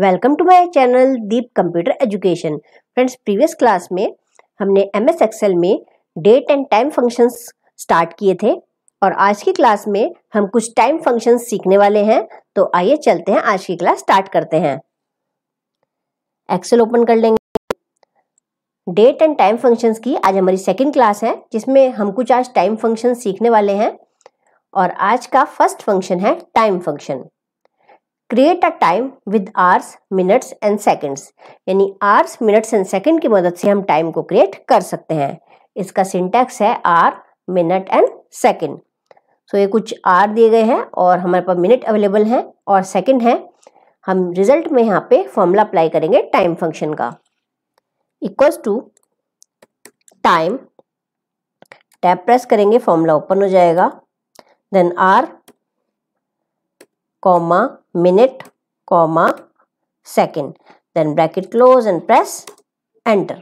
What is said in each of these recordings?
Welcome to my channel Deep computer education friends previous class में हमने M S Excel में date and time functions start किए थे और आज की क्लास में हम कुछ टाइम फंक्शंस सीखने वाले हैं तो आइए चलते हैं आज की क्लास स्टार्ट करते हैं एक्सेल ओपन कर लेंगे डेट एंड टाइम फंक्शंस की आज हमारी सेकेंड क्लास है जिसमें हम कुछ आज टाइम फंक्शन सीखने वाले हैं और आज का फर्स्ट फंक्शन है time function create a time with hours minutes and seconds यानी आर्स मिनट्स एंड सेकेंड की मदद से हम टाइम को क्रिएट कर सकते हैं इसका सिंटेक्स है hour minute and second so ये कुछ आर दिए गए हैं और हमारे पास मिनट अवेलेबल हैं और सेकेंड है हम रिजल्ट में यहाँ पे फॉर्मूला अप्लाई करेंगे टाइम फंक्शन का equals to time tab press करेंगे फॉर्मूला ओपन हो जाएगा then hour comma minute comma second then bracket close and press enter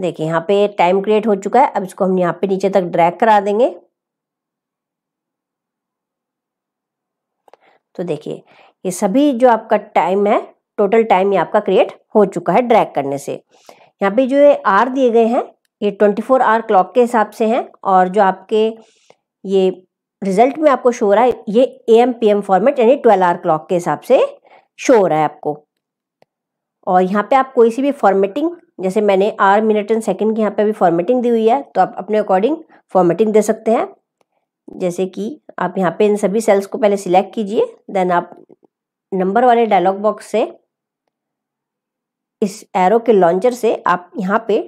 देखिए यहाँ पे टाइम क्रिएट हो चुका है अब इसको हम यहाँ पे नीचे तक ड्रैग करा देंगे तो देखिए ये सभी जो आपका टाइम है टोटल टाइम ये आपका क्रिएट हो चुका है ड्रैग करने से यहाँ पे जो ये आर दिए गए हैं ये 24 फोर आवर क्लॉक के हिसाब से हैं और जो आपके ये रिजल्ट में आपको शो हो रहा है ये A M P M format यानी ट्वेल्व आर क्लॉक के हिसाब से शो हो रहा है आपको और यहाँ पे आप कोई सी भी फॉर्मेटिंग जैसे मैंने आर मिनट एंड सेकेंड की यहाँ पे अभी फॉर्मेटिंग दी हुई है तो आप अपने अकॉर्डिंग फॉर्मेटिंग दे सकते हैं जैसे कि आप यहाँ पे इन सभी सेल्स को पहले सिलेक्ट कीजिए देन आप नंबर वाले डायलॉग बॉक्स से इस एरो के लॉन्चर से आप यहाँ पे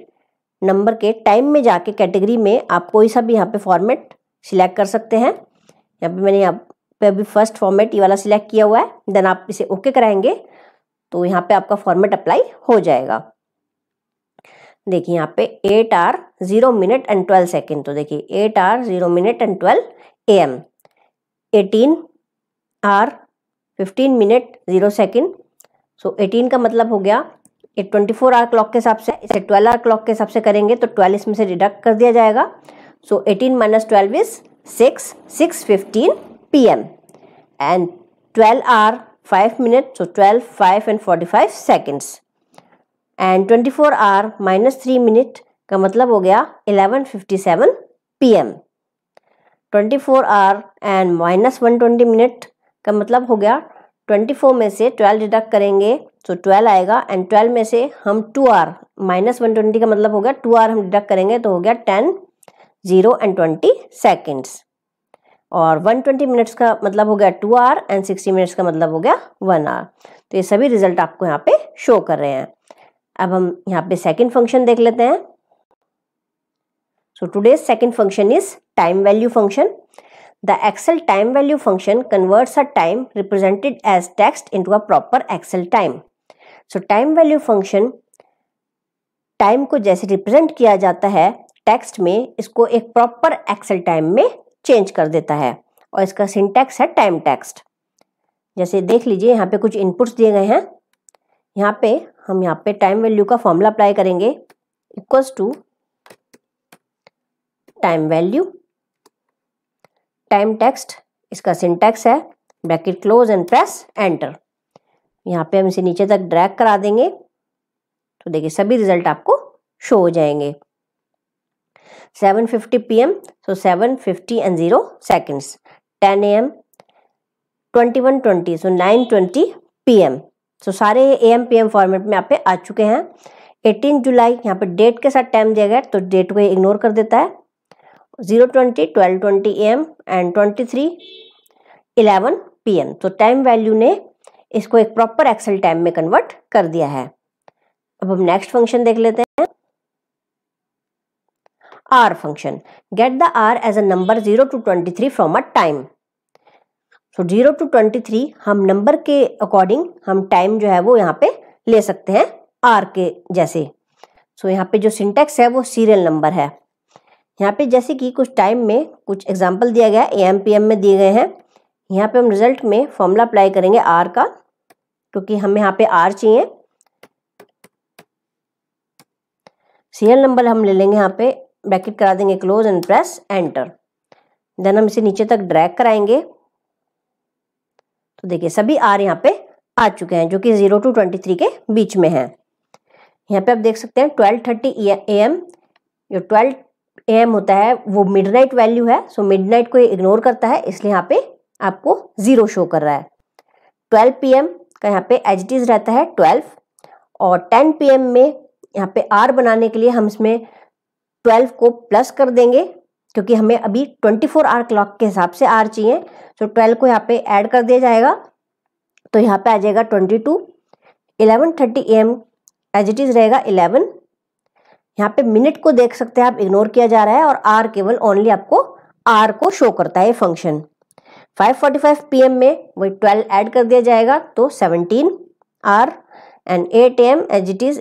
नंबर के टाइम में जाके कैटेगरी में आप कोई सा भी यहाँ पे फॉर्मेट सिलेक्ट कर सकते हैं यहाँ पे मैंने यहाँ पे अभी फर्स्ट फॉर्मेट ये वाला सिलेक्ट किया हुआ है देन आप इसे ओके कराएंगे तो यहाँ पे आपका फॉर्मेट अप्लाई हो जाएगा देखिए यहाँ पे eight hour zero minute and twelve second तो देखिए eight hour zero minute and twelve A M eighteen hour fifteen minute zero second so eighteen का मतलब हो गया ये ट्वेंटी फोर आर क्लॉक के हिसाब से इसे ट्वेल्व आर क्लॉक के हिसाब से करेंगे तो ट्वेल्व इसमें से डिडक्ट कर दिया जाएगा So 18 minus 12 is 6, 6.15 p.m. And 12 hour 5 minutes, so 12, 5 and 45 seconds. And 24 hour minus three minute का मतलब हो गया 11:57 twenty 24 hour and minus 120 minute का मतलब हो गया 24 में से 12 डिडक्ट करेंगे तो 12 आएगा एंड 12 में से हम 2 आर माइनस 120 का मतलब हो गया 2 आर हम डिडक्ट करेंगे तो हो गया 10 जीरो एंड ट्वेंटी सेकेंड्स और वन ट्वेंटी मिनट्स का मतलब हो गया two hour and sixty minutes का मतलब हो गया वन आवर तो ये सभी रिजल्ट आपको यहाँ पे शो कर रहे हैं अब हम यहाँ पे सेकेंड फंक्शन देख लेते हैं so today second function is time value function the Excel time value function converts a time represented as text into a proper Excel time so time value function time को जैसे represent किया जाता है text में इसको एक proper Excel time में change कर देता है और इसका सिंटेक्स है टाइम टेक्स्ट जैसे देख लीजिए यहाँ पे कुछ इनपुट्स दिए गए हैं यहाँ पे हम यहाँ पे टाइम वैल्यू का फॉर्मूला अप्लाई करेंगे equals to time value time text इसका सिंटेक्स है bracket close and press enter यहाँ पे हम इसे नीचे तक ड्रैग करा देंगे तो देखिए सभी रिजल्ट आपको शो हो जाएंगे seven fifty P M so seven fifty and zero seconds ten A M twenty one twenty so nine twenty P M so सारे A M P M format में यहाँ पे आ चुके हैं एटीन जुलाई यहाँ पे डेट के साथ टाइम दिया गया तो डेट को इग्नोर कर देता है zero twenty twelve twenty A M and twenty three eleven P M तो टाइम वैल्यू ने इसको एक प्रॉपर एक्सेल टाइम में कन्वर्ट कर दिया है अब हम नेक्स्ट फंक्शन देख लेते हैं r function. Get the r as a number 0 to 23 from a time. So zero two twenty three हम नंबर के अकॉर्डिंग हम टाइम जो है वो यहाँ पे ले सकते हैं आर के जैसे सो so, यहाँ पे जो सिंटेक्स है वो सीरियल नंबर है यहाँ पे जैसे कि कुछ टाइम में कुछ एग्जांपल दिया गया है ए एम पी एम में दिए गए हैं यहाँ पे हम रिजल्ट में फॉर्मूला अप्लाई करेंगे आर का क्योंकि हमें यहाँ पे आर चाहिए सीरियल नंबर हम ले लेंगे यहाँ पे ब्रैकेट करा देंगे close and press enter then हम इसे नीचे तक ड्रैग कराएंगे तो देखिए सभी आर यहाँ पे आ चुके हैं जो कि जीरो टू ट्वेंटी थ्री के बीच में हैं यहाँ पे आप देख सकते हैं ट्वेल्व थर्टी ए एम जो ट्वेल्व ए एम होता है वो मिडनाइट वैल्यू है सो मिडनाइट को ये इग्नोर करता है इसलिए यहाँ पे आपको ज़ीरो शो कर रहा है ट्वेल्व पी एम का यहाँ पे एच डीज रहता है ट्वेल्व और टेन पी एम में यहाँ पे आर बनाने के लिए हम इसमें ट्वेल्व को प्लस कर देंगे क्योंकि हमें अभी ट्वेंटी फोर आवर क्लॉक के हिसाब से आर चाहिए तो ट्वेल्व को यहाँ पे ऐड कर दिया जाएगा तो यहाँ पे आ जाएगा twenty two eleven thirty M as it is रहेगा इलेवन यहाँ पे मिनट को देख सकते हैं आप इग्नोर किया जा रहा है और आर केवल ओनली आपको आर को शो करता है फंक्शन 5:45 पीएम में वही 12 ऐड कर दिया जाएगा तो 17 hour and 8 M as it is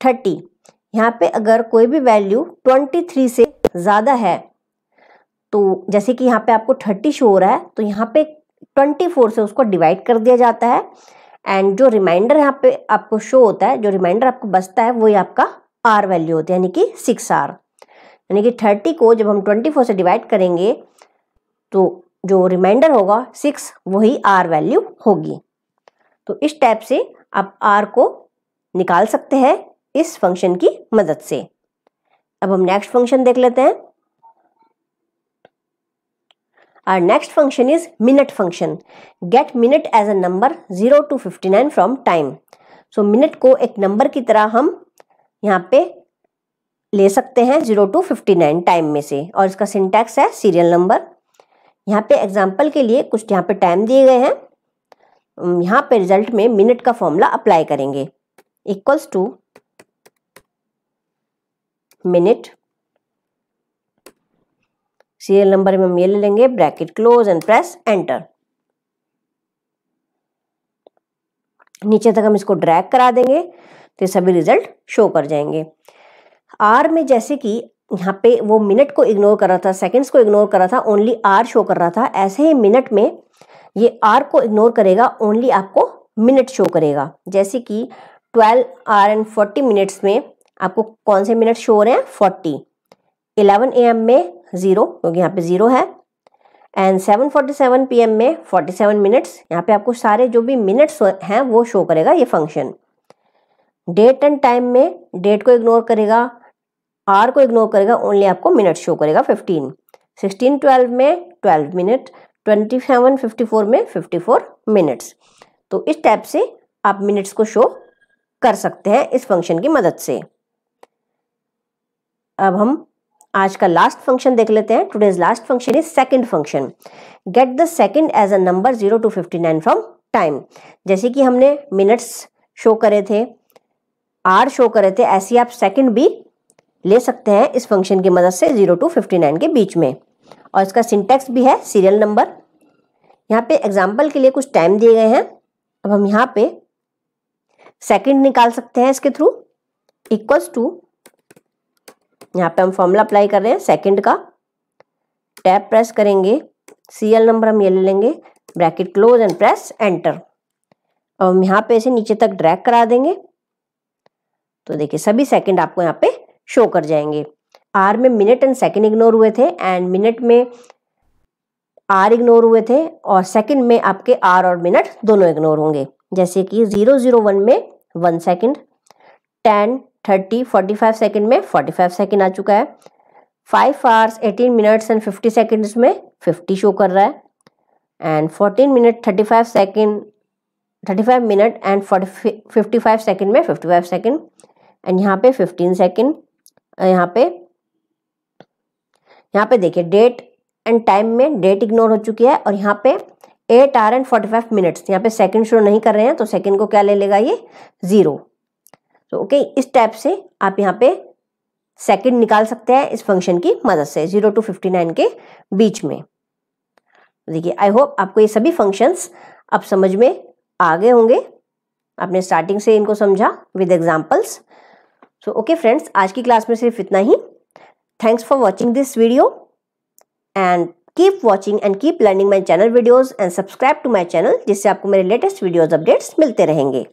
8:30 यहाँ पे अगर कोई भी वैल्यू 23 से ज़्यादा है तो जैसे कि यहाँ पे आपको 30 शो हो रहा है तो यहाँ पे 24 से उसको डिवाइड कर दिया जाता है एंड जो रिमाइंडर यहाँ पे आपको शो होता है जो रिमाइंडर आपको बचता है वही आपका आर वैल्यू होता है यानी कि सिक्स आर यानी कि थर्टी को जब हम ट्वेंटी फोर से डिवाइड करेंगे तो जो रिमाइंडर होगा सिक्स वही आर वैल्यू होगी तो इस टाइप से आप आर को निकाल सकते हैं इस फंक्शन की मदद से अब हम नेक्स्ट फंक्शन देख लेते हैं our next function is minute function get minute as a number zero to fifty nine from time so minute को एक नंबर की तरह हम यहाँ पे ले सकते हैं zero to fifty nine time में से और इसका सिंटैक्स है सीरियल नंबर यहाँ पे एग्जाम्पल के लिए कुछ यहाँ पे टाइम दिए गए हैं यहाँ पे रिजल्ट में मिनट का फॉर्मूला अप्लाई करेंगे equals to minute serial number में हम ये ले लेंगे bracket close and press enter नीचे तक हम इसको ड्रैग करा देंगे तो सभी रिजल्ट शो कर जाएंगे आर में जैसे कि यहाँ पे वो मिनट को इग्नोर कर रहा था सेकंड्स को इग्नोर कर रहा था ओनली आर शो कर रहा था ऐसे ही मिनट में ये आर को इग्नोर करेगा ओनली आपको मिनट शो करेगा जैसे कि 12 आर एंड 40 मिनट्स में आपको कौन से मिनट शो हो रहे हैं फोर्टी इलेवन ए एम में ज़ीरो क्योंकि यहाँ पे ज़ीरो है and seven forty seven P M में फोर्टी सेवन मिनट्स यहाँ पे आपको सारे जो भी मिनट्स हैं वो शो करेगा ये फंक्शन डेट एंड टाइम में डेट को इग्नोर करेगा आर को इग्नोर करेगा ओनली आपको मिनट शो करेगा फिफ्टीन सिक्सटीन ट्वेल्व में twelve minute twenty seven fifty four में फिफ्टी फोर मिनट्स तो इस टाइप से आप मिनट्स को शो कर सकते हैं इस फंक्शन की मदद से अब हम आज का लास्ट फंक्शन देख लेते हैं today's last function is second function get the second as a number zero to fifty nine from time जैसे कि हमने मिनट्स शो करे थे आर शो करे थे ऐसे आप सेकेंड भी ले सकते हैं इस फंक्शन की मदद से जीरो टू फिफ्टी नाइन के बीच में और इसका सिंटेक्स भी है सीरियल नंबर यहाँ पे एग्जाम्पल के लिए कुछ टाइम दिए गए हैं अब हम यहाँ पे सेकेंड निकाल सकते हैं इसके थ्रू इक्वल्स टू यहाँ पे हम फॉर्मूला अप्लाई कर रहे हैं सेकंड का टैप प्रेस करेंगे सीएल नंबर हम ये ले लेंगे bracket close and press enter और हम यहाँ पे इसे नीचे तक ड्रैग करा देंगे तो देखिए सभी सेकंड आपको यहाँ पे शो कर जाएंगे आर में मिनट एंड सेकंड इग्नोर हुए थे एंड मिनट में आर इग्नोर हुए थे और सेकंड में आपके आर और मिनट दोनों इग्नोर होंगे जैसे कि जीरो जीरो वन में one second ten thirty forty five second में फोर्टी फाइव सेकेंड आ चुका है five hours eighteen minutes and fifty seconds में फिफ्टी शो कर रहा है and fourteen minute thirty five second thirty five minute and forty fifty five second में fifty five second and यहाँ पे फिफ्टीन सेकेंड यहाँ पे यहाँ पे देखिए डेट एंड टाइम में डेट इग्नोर हो चुकी है और यहाँ पे eight hour and forty five minutes यहाँ पे सेकेंड शो नहीं कर रहे हैं तो सेकेंड को क्या ले लेगा ये ज़ीरो तो ओके इस टाइप से आप यहाँ पे सेकंड निकाल सकते हैं इस फंक्शन की मदद से जीरो टू फिफ्टी नाइन के बीच में देखिए आई होप आपको ये सभी फंक्शंस अब समझ में आ गए होंगे आपने स्टार्टिंग से इनको समझा with examples so okay friends आज की क्लास में सिर्फ इतना ही thanks for watching this video and keep watching and keep learning my channel videos and subscribe to my channel जिससे आपको मेरे लेटेस्ट वीडियोज़ अपडेट्स मिलते रहेंगे